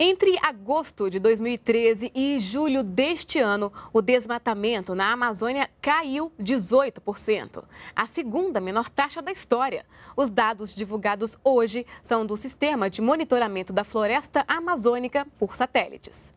Entre agosto de 2013 e julho deste ano, o desmatamento na Amazônia caiu 18%, a segunda menor taxa da história. Os dados divulgados hoje são do Sistema de Monitoramento da Floresta Amazônica por Satélites.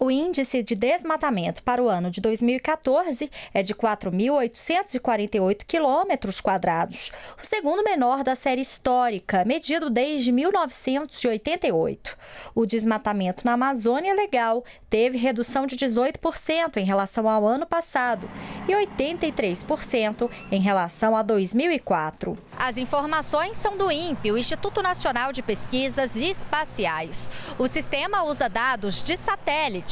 O índice de desmatamento para o ano de 2014 é de 4.848 quilômetros quadrados, o segundo menor da série histórica, medido desde 1988. O desmatamento na Amazônia é Legal teve redução de 18% em relação ao ano passado e 83% em relação a 2004. As informações são do INPE, o Instituto Nacional de Pesquisas Espaciais. O sistema usa dados de satélite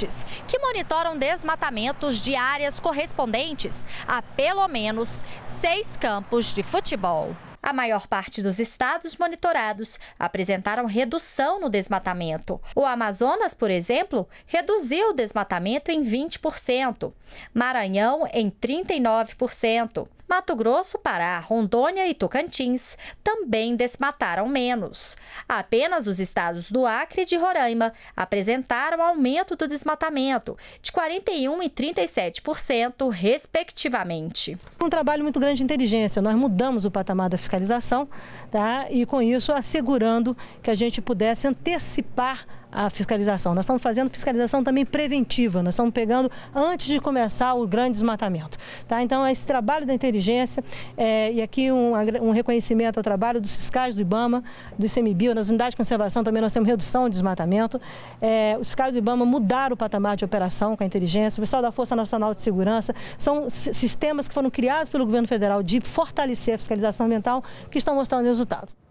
que monitoram desmatamentos de áreas correspondentes a pelo menos seis campos de futebol. A maior parte dos estados monitorados apresentaram redução no desmatamento. O Amazonas, por exemplo, reduziu o desmatamento em 20%, Maranhão em 39%. Mato Grosso, Pará, Rondônia e Tocantins também desmataram menos. Apenas os estados do Acre e de Roraima apresentaram aumento do desmatamento de 41 e 37%, respectivamente. Um trabalho muito grande de inteligência. Nós mudamos o patamar da fiscalização localização, tá? e com isso assegurando que a gente pudesse antecipar a fiscalização. Nós estamos fazendo fiscalização também preventiva, nós estamos pegando antes de começar o grande desmatamento. Tá? Então, é esse trabalho da inteligência, é, e aqui um, um, reconhecimento ao trabalho dos fiscais do IBAMA, do ICMBio, nas unidades de conservação também nós temos redução de desmatamento. É, os fiscais do IBAMA mudaram o patamar de operação com a inteligência, o pessoal da Força Nacional de Segurança, são sistemas que foram criados pelo governo federal de fortalecer a fiscalização ambiental que estão mostrando resultados.